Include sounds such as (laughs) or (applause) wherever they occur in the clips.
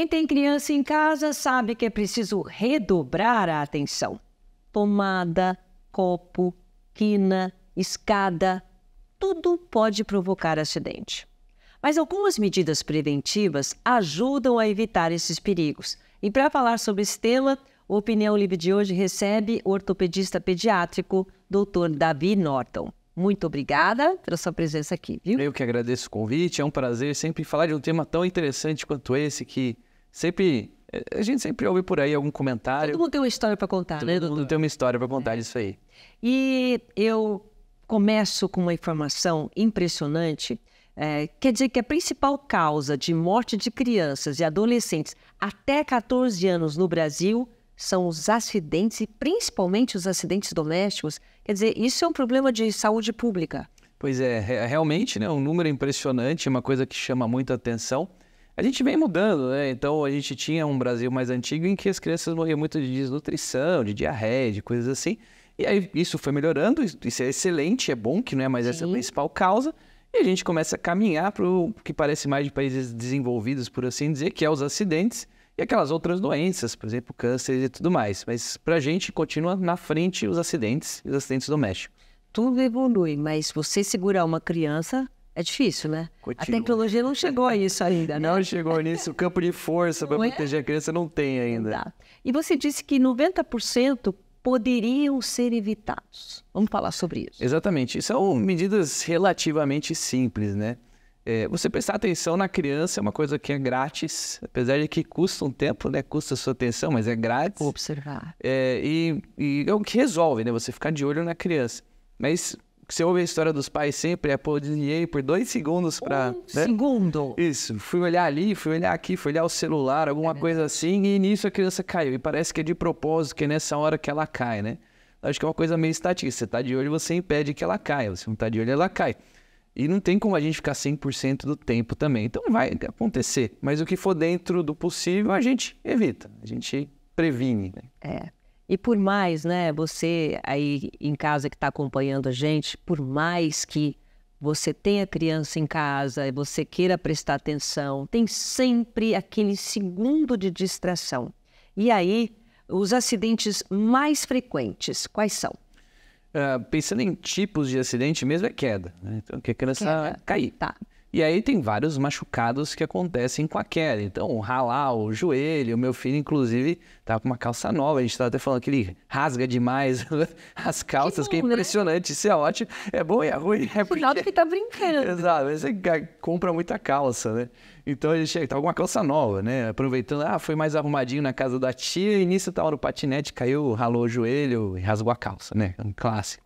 Quem tem criança em casa sabe que é preciso redobrar a atenção. Tomada, copo, quina, escada, tudo pode provocar acidente. Mas algumas medidas preventivas ajudam a evitar esses perigos. E para falar sobre esse tema, o Opinião Livre de hoje recebe o ortopedista pediátrico, Dr. Davi Norton. Muito obrigada pela sua presença aqui, viu? Eu que agradeço o convite, é um prazer sempre falar de um tema tão interessante quanto esse que Sempre. Eh, a gente sempre ouve por aí algum comentário. Todo mundo tem uma história para contar, Todo né, Todo mundo tem uma história para contar, é. isso aí. E eu começo com uma informação impressionante. É, quer dizer que a principal causa de morte de crianças e adolescentes até 14 anos no Brasil são os acidentes e principalmente os acidentes domésticos. Quer dizer, isso é um problema de saúde pública. Pois é, realmente, né, um número impressionante, uma coisa que chama muita atenção. A gente vem mudando, né? Então a gente tinha um Brasil mais antigo em que as crianças morriam muito de desnutrição, de diarreia, de coisas assim. E aí isso foi melhorando, isso é excelente, é bom que não é mais Sim. essa a principal causa. E a gente começa a caminhar para o que parece mais de países desenvolvidos, por assim dizer, que é os acidentes e aquelas outras doenças, por exemplo, câncer e tudo mais. Mas para a gente continua na frente os acidentes os acidentes domésticos. Tudo evolui, mas você segurar uma criança é difícil, né? Continua. A tecnologia não chegou a isso ainda, né? Não chegou nisso. O campo de força para é? proteger a criança não tem ainda. Exato. E você disse que 90% poderiam ser evitados. Vamos falar sobre isso. Exatamente. São medidas relativamente simples, né? É, você prestar atenção na criança é uma coisa que é grátis, apesar de que custa um tempo, né? Custa a sua atenção, mas é grátis. Observar. É, e, e é o que resolve, né? Você ficar de olho na criança. Mas você ouve a história dos pais sempre, é, pô, desviei por dois segundos pra. Um né? segundo! Isso, fui olhar ali, fui olhar aqui, fui olhar o celular, alguma é coisa assim, e nisso a criança caiu. E parece que é de propósito, que é nessa hora que ela cai, né? Acho que é uma coisa meio estatística. Você tá de olho, você impede que ela caia. Você não tá de olho, ela cai. E não tem como a gente ficar 100% do tempo também. Então vai acontecer. Mas o que for dentro do possível, a gente evita. A gente previne. Né? É. E por mais, né, você aí em casa que está acompanhando a gente, por mais que você tenha criança em casa e você queira prestar atenção, tem sempre aquele segundo de distração. E aí, os acidentes mais frequentes, quais são? Uh, pensando em tipos de acidente, mesmo é queda, né? Então, que a criança queda. cair. Tá. E aí tem vários machucados que acontecem com a queda. Então, ralar o joelho, o meu filho, inclusive, tá com uma calça nova. A gente tava até falando que ele rasga demais (laughs) as calças, que, bom, que é né? impressionante. Isso é ótimo. É bom e é ruim. É porque... Final do que tá brincando. Exato, mas você é compra muita calça, né? Então ele chega, tava tá com uma calça nova, né? Aproveitando, ah, foi mais arrumadinho na casa da tia, e nisso tava no patinete, caiu, ralou o joelho e rasgou a calça, né? É um clássico.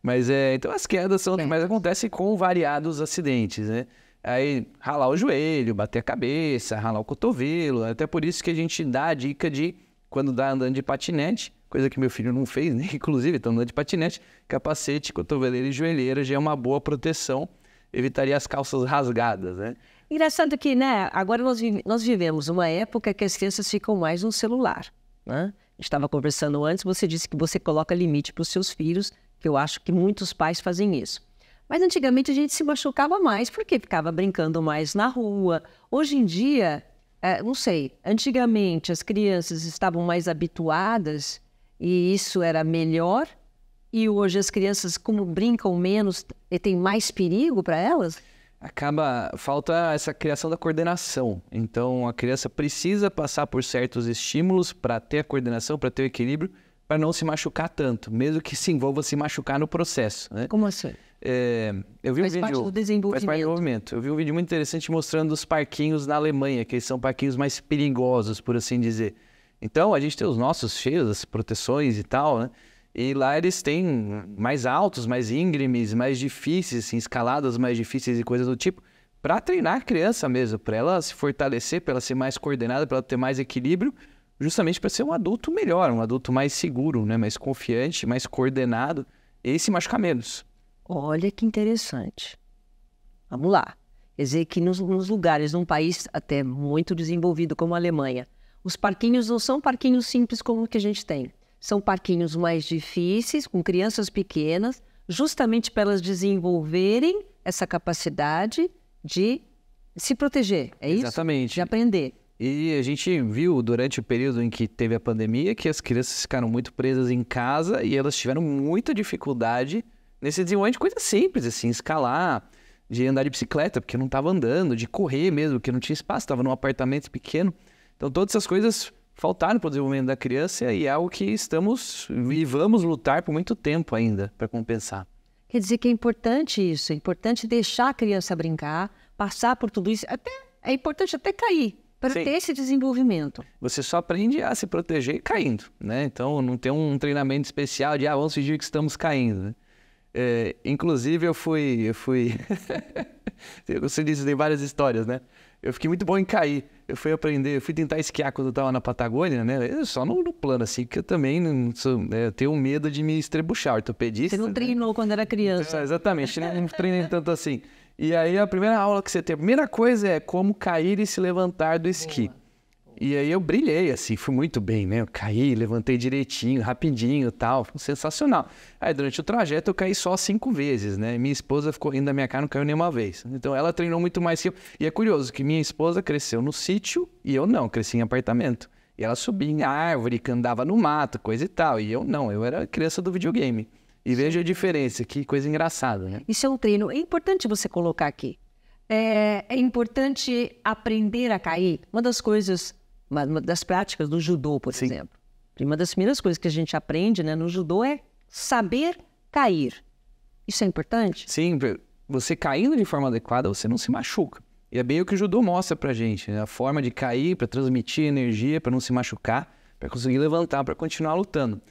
Mas é, então as quedas são, é. mas acontecem com variados acidentes, né? aí ralar o joelho, bater a cabeça, ralar o cotovelo. Até por isso que a gente dá a dica de quando dá andando de patinete, coisa que meu filho não fez, né? (laughs) inclusive, então andando de patinete, capacete, cotoveleira e joelheira já é uma boa proteção, evitaria as calças rasgadas, né? Engraçado que, né, agora nós, nós vivemos uma época que as crianças ficam mais no celular, né? Estava conversando antes, você disse que você coloca limite para os seus filhos, que eu acho que muitos pais fazem isso. Mas antigamente a gente se machucava mais porque ficava brincando mais na rua. Hoje em dia, é, não sei, antigamente as crianças estavam mais habituadas e isso era melhor. E hoje as crianças, como brincam menos, tem mais perigo para elas? Acaba, falta essa criação da coordenação. Então a criança precisa passar por certos estímulos para ter a coordenação, para ter o equilíbrio, para não se machucar tanto, mesmo que se envolva se machucar no processo. Né? Como assim? É, eu vi faz um vídeo, parte do desenvolvimento. Faz parte do Eu vi um vídeo muito interessante mostrando os parquinhos na Alemanha, que são parquinhos mais perigosos, por assim dizer. Então, a gente tem os nossos cheios, as proteções e tal, né? E lá eles têm mais altos, mais íngremes, mais difíceis, assim, escaladas mais difíceis e coisas do tipo, para treinar a criança mesmo, para ela se fortalecer, para ela ser mais coordenada, para ela ter mais equilíbrio, justamente para ser um adulto melhor, um adulto mais seguro, né? mais confiante, mais coordenado e se machucar menos. Olha que interessante. Vamos lá. Quer dizer que nos, nos lugares, num país até muito desenvolvido como a Alemanha, os parquinhos não são parquinhos simples como o que a gente tem. São parquinhos mais difíceis, com crianças pequenas, justamente para elas desenvolverem essa capacidade de se proteger, é isso? Exatamente. De aprender. E a gente viu durante o período em que teve a pandemia que as crianças ficaram muito presas em casa e elas tiveram muita dificuldade Nesse desenvolvimento de coisas simples, assim, escalar, de andar de bicicleta, porque eu não estava andando, de correr mesmo, porque não tinha espaço, estava num apartamento pequeno. Então, todas essas coisas faltaram para o desenvolvimento da criança e é algo que estamos e vamos lutar por muito tempo ainda para compensar. Quer dizer que é importante isso, é importante deixar a criança brincar, passar por tudo isso, até é importante até cair para ter esse desenvolvimento. Você só aprende a se proteger caindo, né? Então não tem um treinamento especial de ah, vamos fingir que estamos caindo. Né? É, inclusive, eu fui. Eu fui. (laughs) Você disse, tem várias histórias, né? Eu fiquei muito bom em cair. Eu fui aprender, eu fui tentar esquiar quando eu tava na Patagônia, né? só no, no, plano, assim, que eu também não sou, né? eu tenho medo de me estrebuchar, ortopedista. Você não né? treinou né? quando era criança. É, exatamente, né? não treinei tanto assim. E aí, a primeira aula que você tem, a primeira coisa é como cair e se levantar do esqui. Boa. E aí eu brilhei, assim, fui muito bem, né? Eu caí, levantei direitinho, rapidinho tal, sensacional. Aí durante o trajeto eu caí só cinco vezes, né? Minha esposa ficou rindo da minha cara, não caiu nenhuma vez. Então ela treinou muito mais que eu. E é curioso que minha esposa cresceu no sítio e eu não, cresci em apartamento. E ela subia em árvore, que andava no mato, coisa e tal. E eu não, eu era criança do videogame. E veja a diferença, que coisa engraçada, né? Isso é um treino. É importante você colocar aqui. É, é importante aprender a cair. Uma das coisas uma, uma das práticas do judô, por Sim. exemplo. Uma das primeiras coisas que a gente aprende né, no judô é saber cair. Isso é importante? Sim, você caindo de forma adequada, você não se machuca. E é bem o que o judô mostra pra gente, né? a forma de cair para transmitir energia, para não se machucar, para conseguir levantar, para continuar lutando.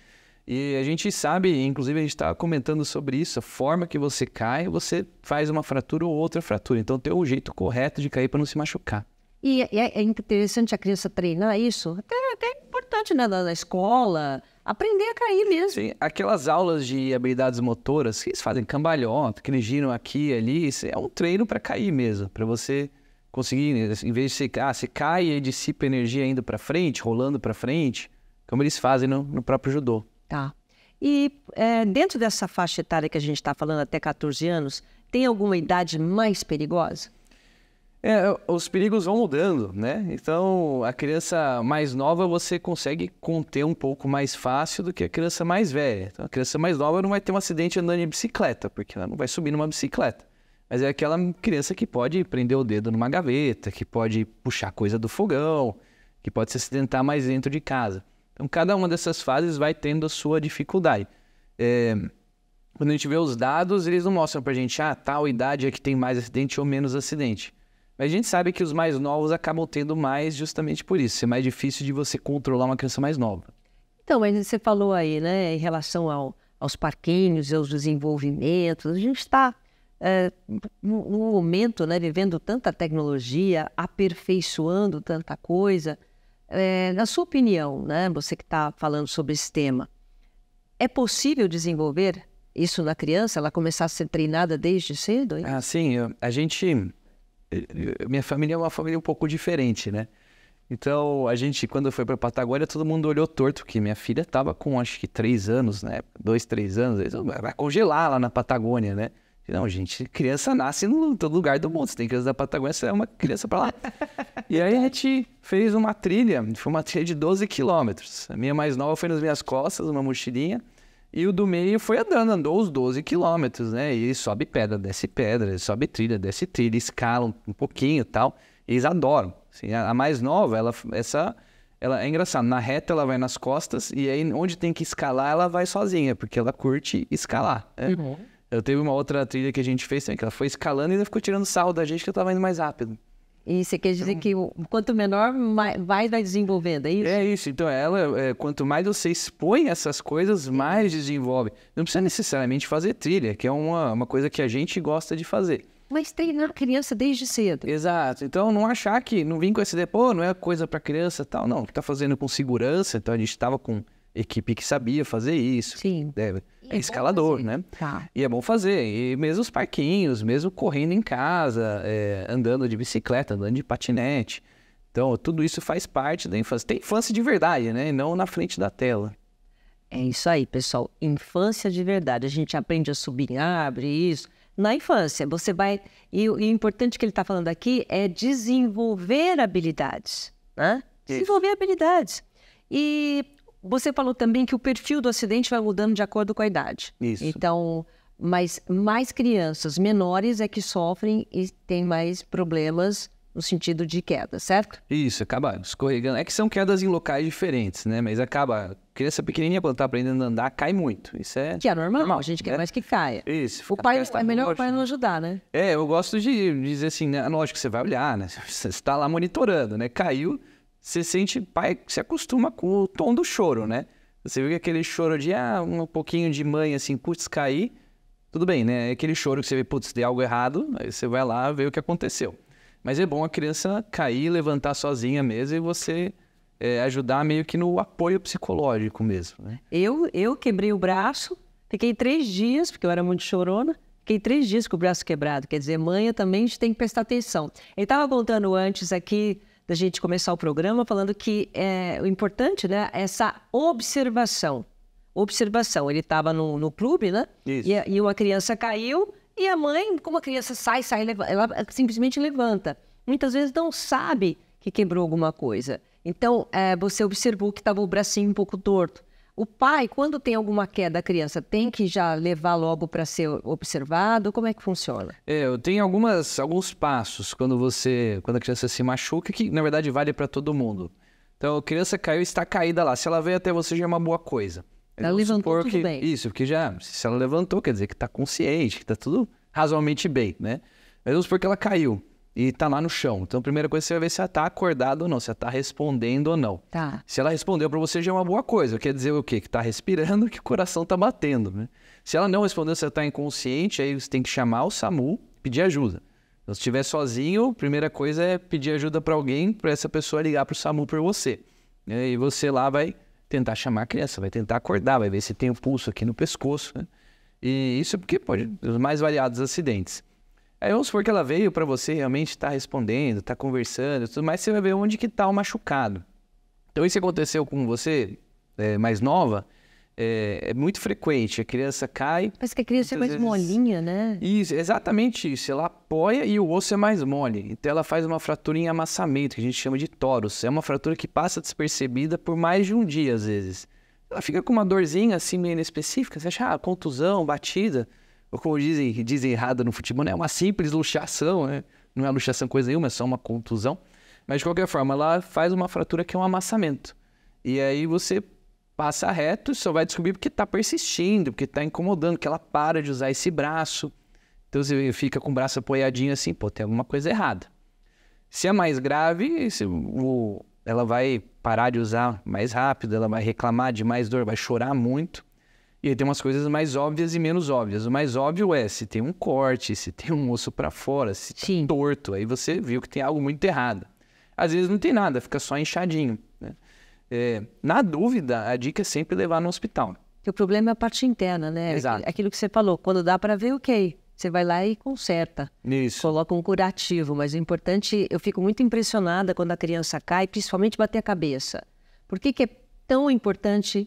E a gente sabe, inclusive a gente estava comentando sobre isso, a forma que você cai, você faz uma fratura ou outra fratura. Então tem o jeito correto de cair para não se machucar. E é, é, é, interessante a criança treinar isso, até, até é importante né, na, na, escola, aprender a cair mesmo. Sim, aquelas aulas de habilidades motoras, que eles fazem cambalhota, que eles giram aqui ali, isso é um treino para cair mesmo, para você conseguir, assim, em vez de você, ah, você cai e dissipa energia indo para frente, rolando para frente, como eles fazem no, no próprio judô. Tá. E é, dentro dessa faixa etária que a gente está falando, até 14 anos, tem alguma idade mais perigosa? É, os perigos vão mudando, né? Então, a criança mais nova você consegue conter um pouco mais fácil do que a criança mais velha. Então, a criança mais nova não vai ter um acidente andando de bicicleta, porque ela não vai subir numa bicicleta. Mas é aquela criança que pode prender o dedo numa gaveta, que pode puxar coisa do fogão, que pode se acidentar mais dentro de casa. Então, cada uma dessas fases vai tendo a sua dificuldade. É, quando a gente vê os dados, eles não mostram pra gente, ah, tal idade é que tem mais acidente ou menos acidente mas a gente sabe que os mais novos acabam tendo mais justamente por isso. É mais difícil de você controlar uma criança mais nova. Então, mas você falou aí, né, em relação ao, aos parquinhos, e aos desenvolvimentos. A gente está, é, no momento, né, vivendo tanta tecnologia, aperfeiçoando tanta coisa. É, na sua opinião, né, você que está falando sobre esse tema, é possível desenvolver isso na criança? Ela começar a ser treinada desde cedo? Hein? Ah, sim. A gente eh, minha família é uma família um pouco diferente, né? Então, a gente, quando foi pra Patagônia, todo mundo olhou torto, que minha filha tava com acho que três anos, né? Dois, três anos, vai congelar lá na Patagônia, né? Não, gente, criança nasce em todo lugar do mundo. Se tem criança da Patagônia, você é uma criança para lá. (laughs) e aí a gente fez uma trilha, foi uma trilha de 12 quilômetros. A minha mais nova foi nas minhas costas, uma mochilinha. E o do meio foi andando, andou os 12 quilômetros, né? E sobe pedra, desce pedra, sobe trilha, desce trilha, escalam um pouquinho e tal. Eles adoram. Assim, a mais nova, ela, essa, ela é engraçado. Na reta ela vai nas costas e aí onde tem que escalar ela vai sozinha, porque ela curte escalar. Né? Uhum. Eu teve uma outra trilha que a gente fez, também que ela foi escalando e ainda ficou tirando sal da gente que eu tava indo mais rápido. E você quer dizer então que o, quanto menor, mais vai desenvolvendo, é isso? É isso. Então, ela, é, quanto mais você expõe essas coisas, mais desenvolve. Não precisa necessariamente fazer trilha, que é uma, uma coisa que a gente gosta de fazer. Mas treinar a criança desde cedo. Exato. Então, não achar que, não vim com ideia, pô, não é coisa para criança tal. Não, tá fazendo com segurança. Então, a gente estava com equipe que sabia fazer isso. Sim. Deve. É escalador, né? Tá. E é bom fazer. E mesmo os parquinhos, mesmo correndo em casa, é, andando de bicicleta, andando de patinete. Então, tudo isso faz parte da infância. Tem infância de verdade, né? E não na frente da tela. É isso aí, pessoal. Infância de verdade. A gente aprende a subir abre isso. Na infância, você vai. E, e o importante que ele está falando aqui é desenvolver habilidades. Né? Desenvolver habilidades. E você falou também que o perfil do acidente vai mudando de acordo com a idade. Isso. Então, mas mais crianças menores é que sofrem e têm mais problemas no sentido de queda, certo? Isso, acaba escorregando. É que são quedas em locais diferentes, né? Mas acaba. Criança pequenininha, quando tá aprendendo a andar, cai muito. Isso é. Que é normal, normal a gente quer né? mais que caia. Isso. O pai, é melhor o pai não ajudar, né? É, eu gosto de dizer assim, né? Lógico que você vai olhar, né? (laughs) Você está lá monitorando, né? Caiu você sente, pai, se acostuma com o tom do choro, né? Você vê aquele choro de, ah, um pouquinho de mãe, assim, putz, cair, tudo bem, né? É aquele choro que você vê, putz, deu algo errado, aí você vai lá ver o que aconteceu. Mas é bom a criança cair, levantar sozinha mesmo e você é, ajudar meio que no apoio psicológico mesmo, né? Eu, eu quebrei o braço, fiquei três dias, porque eu era muito chorona, Fiquei três dias com o braço quebrado. Quer dizer, mãe, também a gente tem que prestar atenção. Ele estava contando antes aqui da gente começar o programa falando que é, o importante, né, é essa observação. Observação. Ele estava no, no, clube, né? Isso. E, e uma criança caiu e a mãe, como a criança sai, sai, ela simplesmente levanta. Muitas vezes não sabe que quebrou alguma coisa. Então, é, você observou que estava o bracinho um pouco torto. O pai, quando tem alguma queda da criança, tem que já levar logo para ser observado? Como é que funciona? É, eu tenho algumas, alguns passos quando você, quando a criança se machuca, que na verdade vale para todo mundo. Então, a criança caiu e está caída lá. Se ela veio até você, já é uma boa coisa. Ela Vamos levantou tudo que, bem. Isso, porque já, se ela levantou, quer dizer que está consciente, que está tudo razoavelmente bem, né? Mas vamos supor que ela caiu e tá lá no chão. Então, a primeira coisa você vai ver se ela tá acordada ou não, se ela tá respondendo ou não. Tá. Se ela respondeu para você já é uma boa coisa. Quer dizer o quê? Que tá respirando, (laughs) que o coração tá batendo, né? Se ela não respondeu, se ela tá inconsciente, aí você tem que chamar o SAMU, pedir ajuda. Então, se estiver sozinho, a primeira coisa é pedir ajuda para alguém, para essa pessoa ligar para o SAMU por você. Né? E você lá vai tentar chamar a criança, vai tentar acordar, vai ver se tem o um pulso aqui no pescoço. Né? E isso é porque pode, os mais variados acidentes. Aí vamos supor que ela veio para você, realmente está respondendo, está conversando tudo mais, você vai ver onde que está o machucado. Então isso aconteceu com você, é, mais nova, é, é, muito frequente. A criança cai. Parece que a criança é mais vezes... molinha, né? Isso, exatamente isso. Ela apoia e o osso é mais mole. Então ela faz uma fratura em amassamento, que a gente chama de toros. É uma fratura que passa despercebida por mais de um dia, às vezes. Ela fica com uma dorzinha assim, meio inespecífica. Você acha, ah, contusão, batida como dizem, dizem errado no futebol, né? É uma simples luxação, né? Não é luxação coisa nenhuma, é só uma contusão. Mas de qualquer forma, ela faz uma fratura que é um amassamento. E aí você passa reto e só vai descobrir porque está persistindo, porque está incomodando, que ela para de usar esse braço. Então você fica com o braço apoiadinho assim, pô, tem alguma coisa errada. Se é mais grave, se, o, ela vai parar de usar mais rápido, ela vai reclamar de mais dor, vai chorar muito. E aí tem umas coisas mais óbvias e menos óbvias. O mais óbvio é se tem um corte, se tem um osso para fora, se tá torto. Aí você viu que tem algo muito errado. Às vezes não tem nada, fica só inchadinho. Né? É, na dúvida, a dica é sempre levar no hospital. Porque o problema é a parte interna, né? Exato. Aquilo que você falou, quando dá para ver, ok. Você vai lá e conserta. Isso. Coloca um curativo, mas o importante, eu fico muito impressionada quando a criança cai, principalmente bater a cabeça. Por que, que é tão importante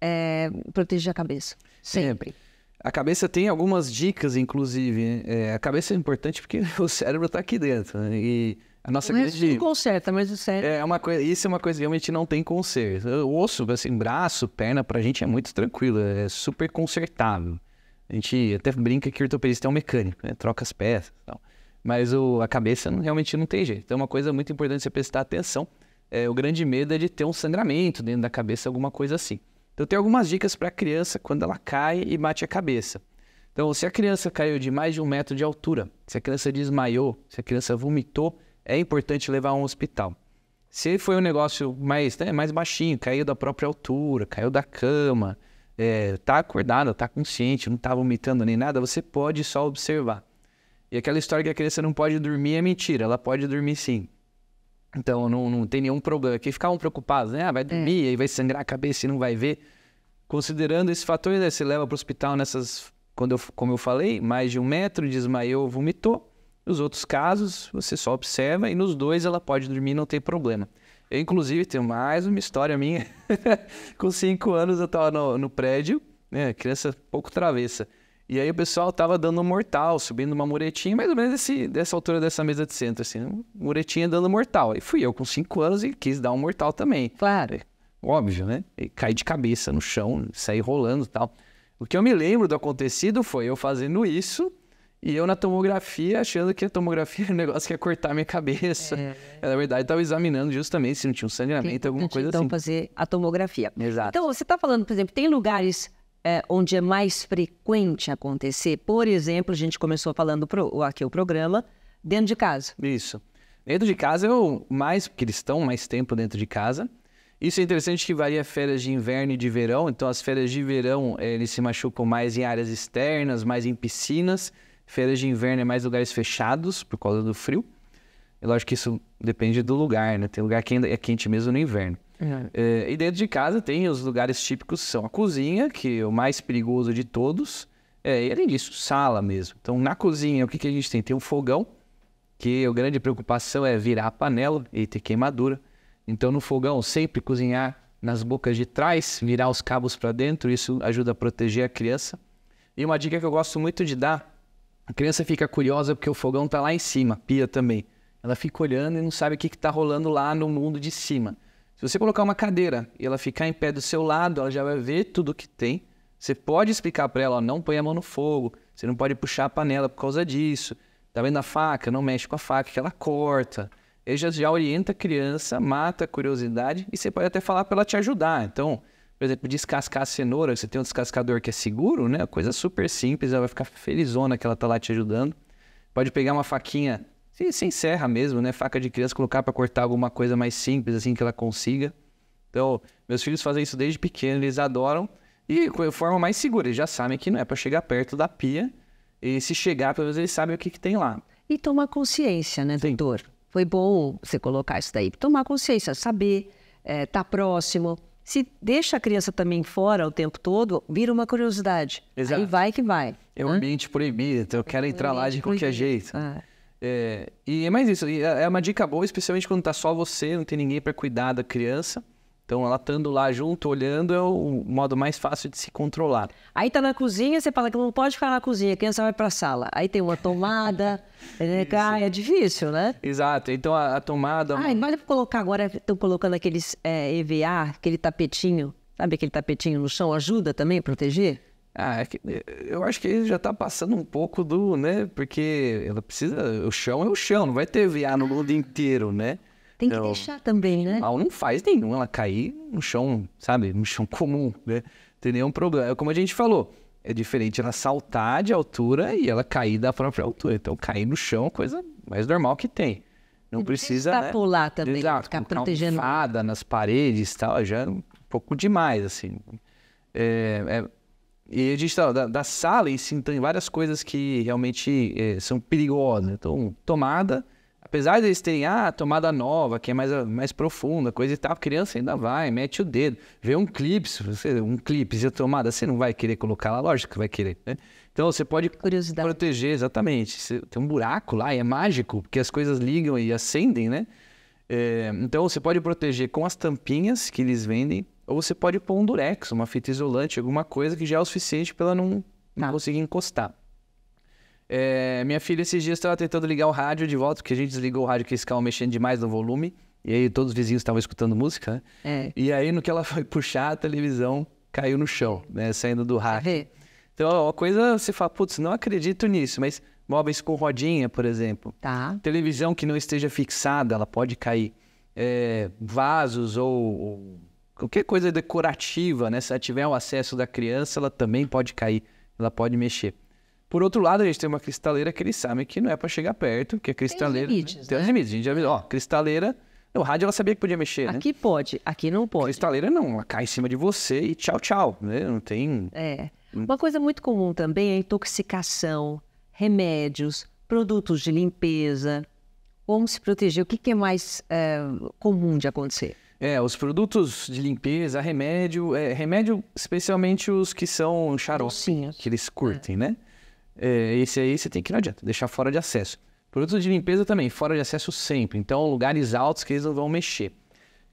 é, proteger a cabeça. Sempre. É. A cabeça tem algumas dicas, inclusive. É, a cabeça é importante porque (laughs) o cérebro está aqui dentro. Né? E a nossa mas grande... não conserta, mas o cérebro... É uma coisa, isso é uma coisa que realmente não tem conserto. O osso, assim, braço, perna, para a gente é muito tranquilo. É super consertável. A gente até brinca que o ortopedista é um mecânico, né? Troca as peças e tal. Mas o, a cabeça não, realmente não tem jeito. Então é uma coisa muito importante você prestar atenção. É, o grande medo é de ter um sangramento dentro da cabeça, alguma coisa assim. Então, tem algumas dicas para a criança quando ela cai e bate a cabeça. Então, se a criança caiu de mais de um metro de altura, se a criança desmaiou, se a criança vomitou, é importante levar a um hospital. Se foi um negócio mais, né, mais baixinho, caiu da própria altura, caiu da cama, está é, tá acordada, está consciente, não está vomitando nem nada, você pode só observar. E aquela história que a criança não pode dormir é mentira, ela pode dormir sim. Então não, não tem nenhum problema. aqui ficavam preocupados, né? Ah, vai é. dormir, é. aí vai sangrar a cabeça e não vai ver. Considerando esse fator, né, você leva para o hospital nessas, quando eu, como eu falei, mais de um metro, desmaiou, vomitou. Nos outros casos, você só observa e nos dois ela pode dormir, não tem problema. Eu, inclusive, tenho mais uma história minha. (laughs) Com cinco anos eu estava no, no prédio, né? Criança pouco travessa. E aí o pessoal tava dando um mortal, subindo uma muretinha, mais ou menos desse, dessa altura dessa mesa de centro, assim, muretinha dando mortal. E fui eu com cinco anos e quis dar um mortal também. Claro, óbvio, né? E caí de cabeça no chão, saí rolando e tal. O que eu me lembro do acontecido foi eu fazendo isso e eu na tomografia achando que a tomografia (laughs) era um negócio que ia cortar minha cabeça. É. Eu, na verdade, estava examinando justamente se não tinha um sangramento, alguma coisa então, assim. Então, fazer a tomografia. Exato. Então, você está falando, por exemplo, tem lugares é, onde é mais frequente acontecer? Por exemplo, a gente começou falando pro, aqui o programa, dentro de casa. Isso. Dentro de casa é o mais, porque eles estão mais tempo dentro de casa. Isso é interessante que varia férias de inverno e de verão. Então, as férias de verão, eh, eles se machucam mais em áreas externas, mais em piscinas. Férias de inverno é mais lugares fechados, por causa do frio. É lógico que isso depende do lugar, né? Tem lugar que ainda é quente mesmo no inverno. É. É, e dentro de casa tem os lugares típicos, são a cozinha, que é o mais perigoso de todos, é, e além disso, sala mesmo. Então, na cozinha, o que, que a gente tem? Tem um fogão, que a grande preocupação é virar a panela e ter queimadura. Então, no fogão, sempre cozinhar nas bocas de trás, virar os cabos para dentro, isso ajuda a proteger a criança. E uma dica que eu gosto muito de dar, a criança fica curiosa porque o fogão está lá em cima, pia também. Ela fica olhando e não sabe o que está rolando lá no mundo de cima. Se você colocar uma cadeira e ela ficar em pé do seu lado, ela já vai ver tudo que tem. Você pode explicar para ela, ó, não põe a mão no fogo, você não pode puxar a panela por causa disso. Tá vendo a faca? Não mexe com a faca, que ela corta. Ele já, já orienta a criança, mata a curiosidade e você pode até falar para ela te ajudar. Então, por exemplo, descascar a cenoura, você tem um descascador que é seguro, né? Coisa super simples, ela vai ficar felizona que ela tá lá te ajudando. Pode pegar uma faquinha se, se encerra mesmo, né? Faca de criança, colocar para cortar alguma coisa mais simples, assim, que ela consiga. Então, meus filhos fazem isso desde pequeno, eles adoram. E de forma mais segura, eles já sabem que não é para chegar perto da pia. E se chegar, pelo menos eles sabem o que, que tem lá. E tomar consciência, né, Sim. doutor? Foi bom você colocar isso daí. Tomar consciência, saber, é, tá próximo. Se deixa a criança também fora o tempo todo, vira uma curiosidade. Exato. Aí vai que vai. É um né? ambiente proibido, então eu quero é um entrar lá de qualquer proibido. jeito. Ah. É, e é mais isso, é, é uma dica boa, especialmente quando tá só você, não tem ninguém para cuidar da criança. Então, ela estando lá junto, olhando, é o modo mais fácil de se controlar. Aí tá na cozinha, você fala que não pode ficar na cozinha, a criança vai para a sala. Aí tem uma tomada, (laughs) né, cai, é difícil, né? Exato, então a, a tomada... Ah, mas eu colocar agora, estão colocando aqueles é, EVA, aquele tapetinho, sabe aquele tapetinho no chão, ajuda também a proteger? Ah, é que, eh, eu acho que já tá passando um pouco do, né? Porque ela precisa. O chão é o chão, não vai ter VA no mundo inteiro, né? Tem que então, deixar também, né? Ela não faz nenhum, ela cair no chão, sabe? No chão (laughs) comum, né? tem nenhum problema. É como a gente falou, é diferente ela saltar de altura e ela cair da própria altura. Então, cair no chão é coisa mais normal que tem. Não, precisa. né? pular também, Exato, ficar protegendo. nas paredes e tal, já é um pouco demais, assim. É, é, e a gente tá, da, da, sala em si então, tem várias coisas que realmente é, são perigosas. Né? Então, tomada, apesar de eles terem, ah, tomada nova, que é mais, ah, mais profunda, coisa e tal, a criança ainda vai, mete o dedo, vê um clipe, você, um clipe a tomada, você não vai querer colocar lá, lógico que vai querer, né? Então você pode proteger, exatamente. Você tem um buraco lá, e é mágico, porque as coisas ligam e acendem, né? É, então você pode proteger com as tampinhas que eles vendem, ou você pode pôr um durex, uma fita isolante, alguma coisa que já é o suficiente para ela não, não tá. conseguir encostar. É, minha filha esses dias estava tentando ligar o rádio de volta, porque a gente desligou o rádio que eles estavam mexendo demais no volume. E aí todos os vizinhos estavam escutando música, né? É. E aí no que ela foi (laughs) puxar a televisão, caiu no chão, né? Saindo do rádio. É. Então, uma coisa você fala, putz, não acredito nisso, mas móveis com rodinha, por exemplo. Tá. Televisão que não esteja fixada, ela pode cair. É, vasos ou, ou qualquer coisa decorativa, né? Se ela tiver o acesso da criança, ela também pode cair, ela pode mexer. Por outro lado, a gente tem uma cristaleira que eles sabem que não é para chegar perto, que a é cristaleira. Tem os né? limites. Né? Tem os né? limites. A gente já, é. ó, cristaleira. O rádio ela sabia que podia mexer, né? Aqui pode, aqui não pode. Cristaleira não, ela cai em cima de você e tchau, tchau, né? Não tem. É. Hum. Uma coisa muito comum também é intoxicação, remédios, produtos de limpeza. Como se proteger? O que, que é mais é, comum de acontecer? É, os produtos de limpeza, remédio, é, remédio especialmente os que são xarope, que eles curtem, é. né? É, esse aí você tem que, não adianta, deixar fora de acesso. Produtos de limpeza também, fora de acesso sempre. Então, lugares altos que eles não vão mexer.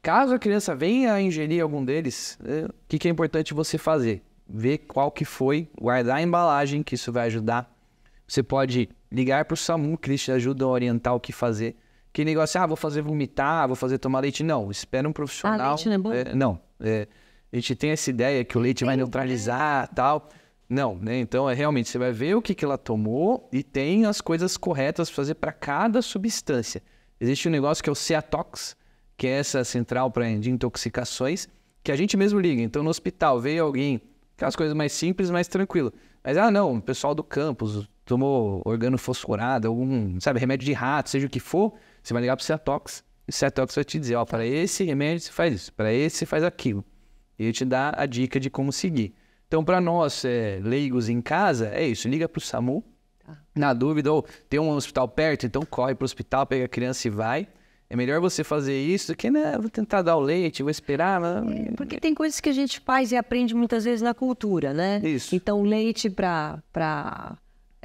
Caso a criança venha a ingerir algum deles, é, o que, que é importante você fazer? Ver qual que foi, guardar a embalagem, que isso vai ajudar. Você pode ligar para o SAMU, que eles te ajudam a orientar o que fazer. Que negócio, ah, vou fazer vomitar, vou fazer tomar leite. Não, espera um ah, profissional. Ah, leite não é bom? É, não. É, a gente tem essa ideia que o leite vai neutralizar e tal. Não, né? Então, é realmente, você vai ver o que, que ela tomou e tem as coisas corretas para fazer para cada substância. Existe um negócio que é o Ceatox, que é essa central pra, de intoxicações, que a gente mesmo liga. Então, no hospital, veio alguém, aquelas coisas mais simples, mais tranquilo. Mas, ah, não, o pessoal do campus tomou organofosforado, algum, sabe, remédio de rato, seja o que for você vai ligar pro Cetox, e o Cetox vai te dizer, ó, para esse remédio você faz isso, para esse você faz aquilo. E ele te dá a dica de como seguir. Então, para nós, é, leigos em casa, é isso, liga pro SAMU, tá. na dúvida, ou tem um hospital perto, então corre pro hospital, pega a criança e vai. É melhor você fazer isso do que, né, vou tentar dar o leite, vou esperar. Mas... Né? É, porque tem coisas que a gente faz e aprende muitas vezes na cultura, né? Isso. Então, leite para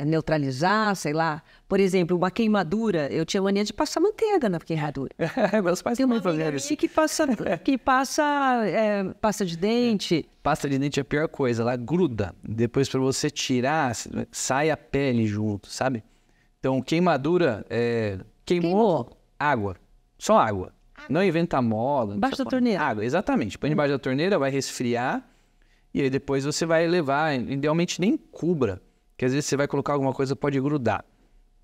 eh, neutralizar, sei lá. Por exemplo, uma queimadura, eu tinha mania de passar manteiga na queimadura. (laughs) É, meus pais também faziam isso. que passa, (laughs) é. que passa é, pasta de dente. Pasta de dente é a pior coisa, ela gruda. Depois para você tirar, sai a pele junto, sabe? Então, queimadura, é, queimou, queimou, água, só água. Não inventa mola. Embaixo da torneira. Água, exatamente. Põe embaixo da torneira, vai resfriar e aí depois você vai levar, idealmente nem cubra que às vezes você vai colocar alguma coisa pode grudar.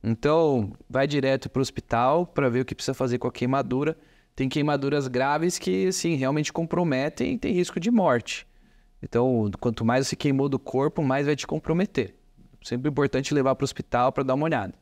Então, vai direto para o hospital para ver o que precisa fazer com a queimadura. Tem queimaduras graves que, assim, realmente comprometem e tem risco de morte. Então, quanto mais você queimou do corpo, mais vai te comprometer. Sempre importante levar para o hospital para dar uma olhada.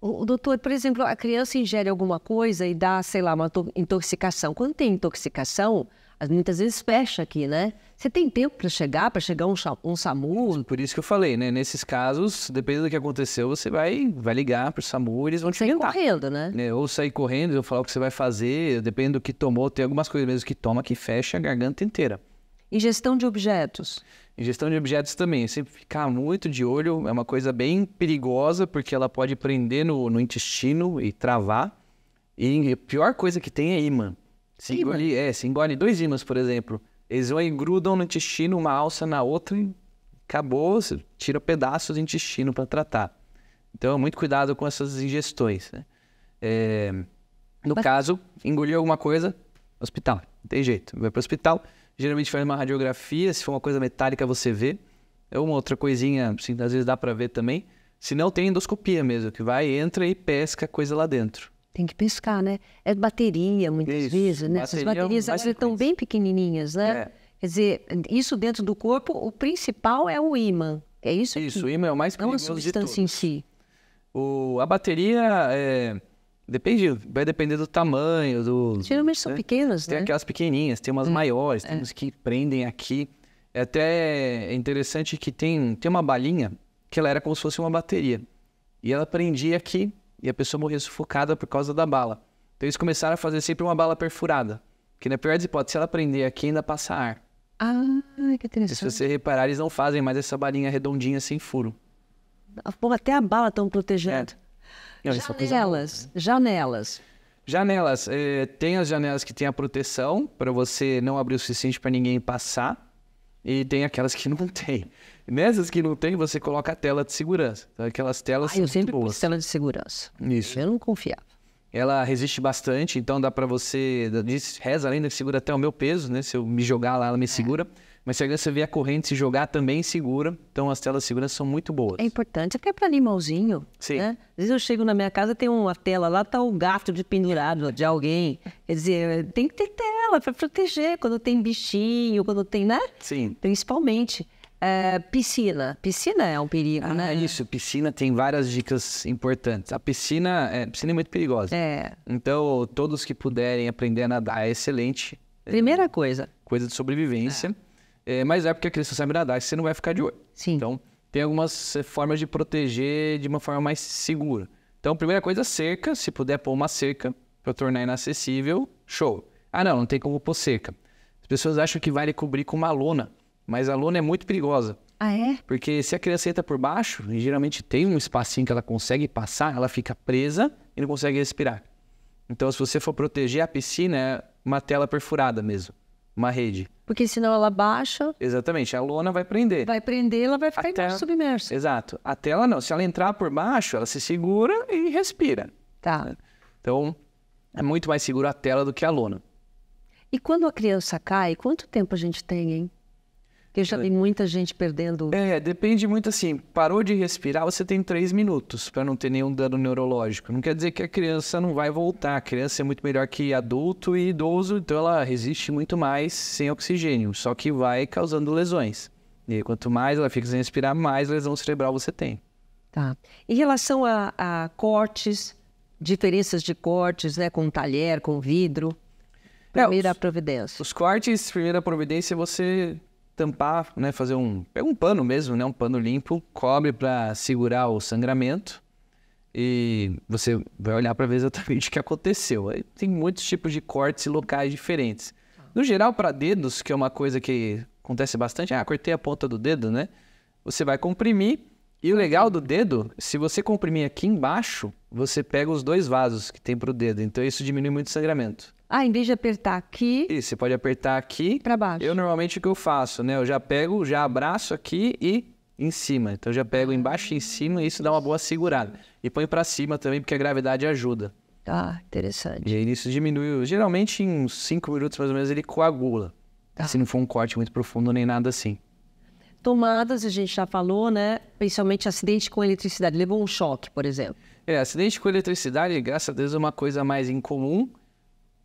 O doutor, por exemplo, a criança ingere alguma coisa e dá, sei lá, uma intoxicação. Quando tem intoxicação, muitas vezes fecha aqui, né? Você tem tempo para chegar, para chegar um, um SAMU? Por isso que eu falei, né? Nesses casos, dependendo do que aconteceu, você vai, vai ligar para o SAMU, eles vão te sair correndo, né? É, ou sair correndo, eu falar o que você vai fazer, depende do que tomou. Tem algumas coisas mesmo que toma que fecha a garganta inteira. Ingestão de objetos? Ingestão de objetos também, sempre ficar muito de olho, é uma coisa bem perigosa, porque ela pode prender no, no intestino e travar. E a pior coisa que tem é imã. Se engole, é, se engole dois ímãs, por exemplo. Eles vão e grudam no intestino, uma alça na outra e acabou, você tira pedaços do intestino para tratar. Então, é muito cuidado com essas ingestões. Né? É, no Mas... caso, engoliu alguma coisa, hospital. Não tem jeito. Vai para o hospital, geralmente faz uma radiografia, se for uma coisa metálica você vê. É uma outra coisinha, assim, às vezes dá para ver também. Se não, tem endoscopia mesmo, que vai, entra e pesca a coisa lá dentro. Tem que pescar, né? É bateria, muitas isso. vezes, né? Bateria, Essas é baterias elas estão bem pequenininhas, né? É. Quer dizer, isso dentro do corpo, o principal é o ímã. É isso? Isso, aqui. o ímã é o mais perigoso Não a substância em si. O, a bateria é, depende, vai depender do tamanho, do... Geralmente são né? pequenas, tem né? Tem aquelas pequenininhas, tem umas hum. maiores, tem é. uns que prendem aqui. É até interessante que tem, tem uma balinha que ela era como se fosse uma bateria. E ela prendia aqui e a pessoa morria sufocada por causa da bala. Então eles começaram a fazer sempre uma bala perfurada, que na pior das hipóteses, se ela prender aqui, ainda passa ar. Ah, que interessante. Se você reparar, eles não fazem mais essa balinha redondinha sem furo. Pô, até a bala estão protegendo. É. Não, é janelas, é janelas. Janelas. É, tem as janelas que tem a proteção para você não abrir o suficiente para ninguém passar. E tem aquelas que (laughs) não tem. Nessas que não tem, você coloca a tela de segurança. aquelas telas. Ah, eu sempre pus tela de segurança. Isso. Eu não confiava. Ela resiste bastante, então dá para você. Reza ainda que segura até o meu peso, né? Se eu me jogar lá, ela me é. segura. Mas se a criança vê a corrente se jogar, também segura. Então as telas de segurança são muito boas. É importante, até para animalzinho. Sim. Né? Às vezes eu chego na minha casa, tem uma tela lá, tá o um gato de pendurado de alguém. Quer dizer, eh, tem que ter tela para proteger quando tem bichinho, quando tem, né? Sim. Principalmente. É, piscina. Piscina é um perigo, ah, né? Isso, piscina tem várias dicas importantes. A piscina é, piscina é muito perigosa. É. Então, todos que puderem aprender a nadar é excelente. Primeira coisa. Coisa de sobrevivência. É. É, mas é porque a criança sabe nadar, você não vai ficar de olho. Sim. Então, tem algumas é, formas de proteger de uma forma mais segura. Então, primeira coisa, cerca. Se puder pôr uma cerca para tornar inacessível, show. Ah, não, não tem como pôr cerca. As pessoas acham que vale cobrir com uma lona, mas a lona é muito perigosa. Ah, é? Porque se a criança entra por baixo, e geralmente tem um espacinho que ela consegue passar, ela fica presa e não consegue respirar. Então, se você for proteger a piscina, é uma tela perfurada mesmo uma rede. Porque senão ela baixa. Exatamente, a lona vai prender. Vai prender, ela vai ficar Até... embaixo submersa. Exato. A tela não. Se ela entrar por baixo, ela se segura e respira. Tá. Né? Então, é muito mais seguro a tela do que a lona. E quando a criança cai, quanto tempo a gente tem, hein? Eu já vi muita gente perdendo. É, depende muito assim. Parou de respirar, você tem três minutos para não ter nenhum dano neurológico. Não quer dizer que a criança não vai voltar. A criança é muito melhor que adulto e idoso, então ela resiste muito mais sem oxigênio, só que vai causando lesões. E quanto mais ela fica sem respirar, mais lesão cerebral você tem. Tá. Em relação a, a cortes, diferenças de cortes, né, com talher, com vidro. É, primeira é, os, providência. Os cortes, primeira providência, é você tampar, né, fazer um, pega um pano mesmo, né, um pano limpo, cobre para segurar o sangramento e você vai olhar para ver exatamente (laughs) o que aconteceu. Aí tem muitos tipos de cortes e locais diferentes. Tá. No geral, para dedos, que é uma coisa que acontece bastante, ah, cortei a ponta do dedo, né? Você vai comprimir e o legal do uhum. dedo, se você comprimir aqui embaixo, você pega os dois vasos que tem pro dedo. Então isso diminui muito o sangramento. Ah, em vez de apertar aqui. Isso, você pode apertar aqui. Pra baixo. Eu normalmente o que eu faço, né? Eu já pego, já abraço aqui e em cima. Então eu já pego ah. embaixo e em cima e isso dá uma boa segurada. E põe para cima também, porque a gravidade ajuda. Ah, interessante. E aí isso diminui. Geralmente em uns 5 minutos mais ou menos ele coagula. Ah. Se não for um corte muito profundo nem nada assim. Tomadas, a gente já falou, né? Principalmente acidente com eletricidade. Levou um choque, por exemplo. É, acidente com eletricidade, graças a Deus, é uma coisa mais incomum.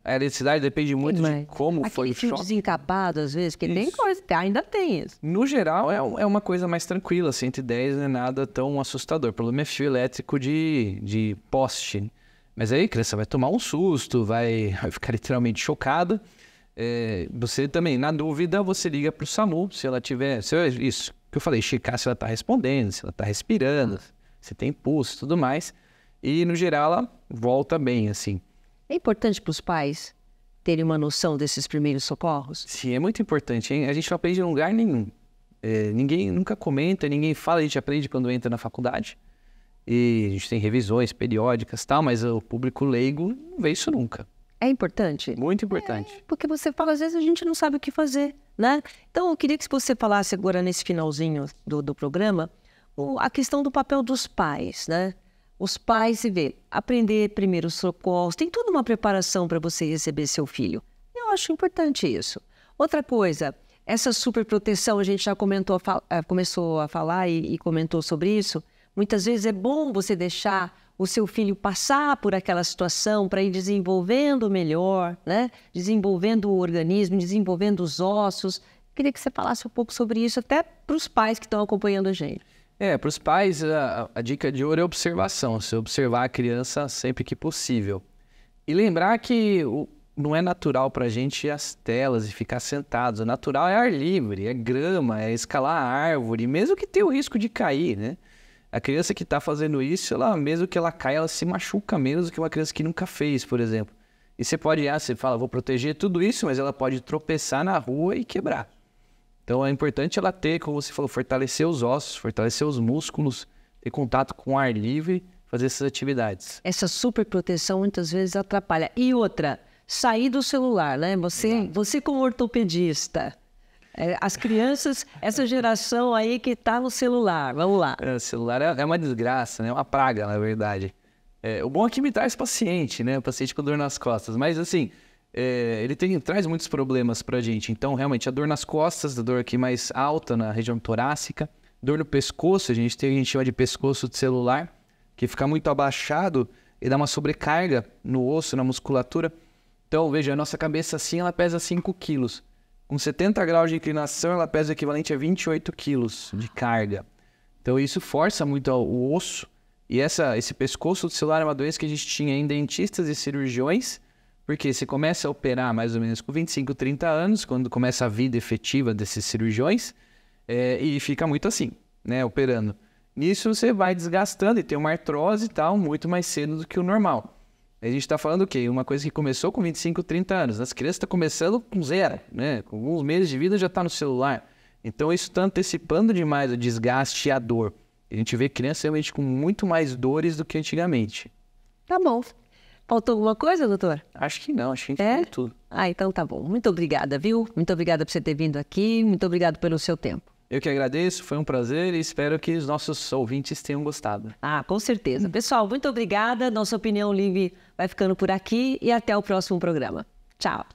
A eletricidade depende muito Mas, de como foi o choque. desencapado, às vezes, que isso. tem coisa, tá, ainda tem isso. No geral, é, é uma coisa mais tranquila. 110 não é nada tão assustador. O problema é fio elétrico de, de poste. Mas aí a criança vai tomar um susto, vai, vai ficar literalmente chocada. É, você também, na dúvida, você liga para o SAMU, se ela tiver. Se eu, isso que eu falei, checar se ela está respondendo, se ela está respirando, uhum. se tem pulso tudo mais. E, no geral, ela volta bem, assim. É importante para os pais terem uma noção desses primeiros socorros? Sim, é muito importante, hein? A gente não aprende em lugar nenhum. É, ninguém nunca comenta, ninguém fala, a gente aprende quando entra na faculdade. E a gente tem revisões periódicas tal, mas o público leigo não vê isso nunca é importante? Muito importante. É, porque você fala, às vezes a gente não sabe o que fazer, né? Então, eu queria que você falasse agora nesse finalzinho do, do programa o, a questão do papel dos pais, né? Os pais, se vê, aprender os socorros, tem toda uma preparação para você receber seu filho. Eu acho importante isso. Outra coisa, essa superproteção, a gente já comentou eh, começou a falar e, e comentou sobre isso. Muitas vezes é bom você deixar o seu filho passar por aquela situação para ir desenvolvendo melhor, né? desenvolvendo o organismo, desenvolvendo os ossos. Queria que você falasse um pouco sobre isso, até para os pais que estão acompanhando a gente. É, para os pais, a, a, dica de ouro é observação. Você observar a criança sempre que possível. E lembrar que o, não é natural para a gente ir às telas e ficar sentados. O natural é ar livre, é grama, é escalar a árvore, mesmo que tenha o risco de cair, né? A criança que está fazendo isso, ela mesmo que ela caia, ela se machuca menos do que uma criança que nunca fez, por exemplo. E você pode, ah, você fala, vou proteger tudo isso, mas ela pode tropeçar na rua e quebrar. Então é importante ela ter, como você falou, fortalecer os ossos, fortalecer os músculos, ter contato com o ar livre, fazer essas atividades. Essa super proteção muitas vezes atrapalha. E outra, sair do celular, né? Você, Exato. você como ortopedista, é, as crianças, essa geração aí que está no celular, vamos lá. É, celular é, é uma desgraça, né? É uma praga, na verdade. É, o bom é que me traz paciente, né? Paciente com dor nas costas. Mas assim, ele tem, traz muitos problemas pra gente. Então, realmente, a dor nas costas, a dor aqui mais alta na região torácica, dor no pescoço, a gente tem, a gente chama de pescoço de celular, que fica muito abaixado e dá uma sobrecarga no osso, na musculatura. Então, veja, a nossa cabeça assim, ela pesa 5 quilos. Com 70 graus de inclinação, ela pesa o equivalente a 28 quilos de carga. Então isso força muito o osso. E essa, esse pescoço do celular é uma doença que a gente tinha em dentistas e cirurgiões, porque você começa a operar mais ou menos com 25, 30 anos, quando começa a vida efetiva desses cirurgiões, é, e fica muito assim, né, operando. Nisso você vai desgastando e tem uma artrose e tal muito mais cedo do que o normal. A gente está falando o quê? Uma coisa que começou com 25, 30 anos. As crianças estão tá começando com zero, né? Com alguns meses de vida já está no celular. Então isso está antecipando demais o desgaste e a dor. A gente vê crianças realmente com muito mais dores do que antigamente. Tá bom. Faltou alguma coisa, doutor? Acho que não, acho que a gente é? tudo. Ah, então tá bom. Muito obrigada, viu? Muito obrigada por você ter vindo aqui, muito obrigado pelo seu tempo. Eu que agradeço, foi um prazer e espero que os nossos ouvintes tenham gostado. Ah, com certeza. Pessoal, muito obrigada. Nossa opinião livre vai ficando por aqui e até o próximo programa. Tchau.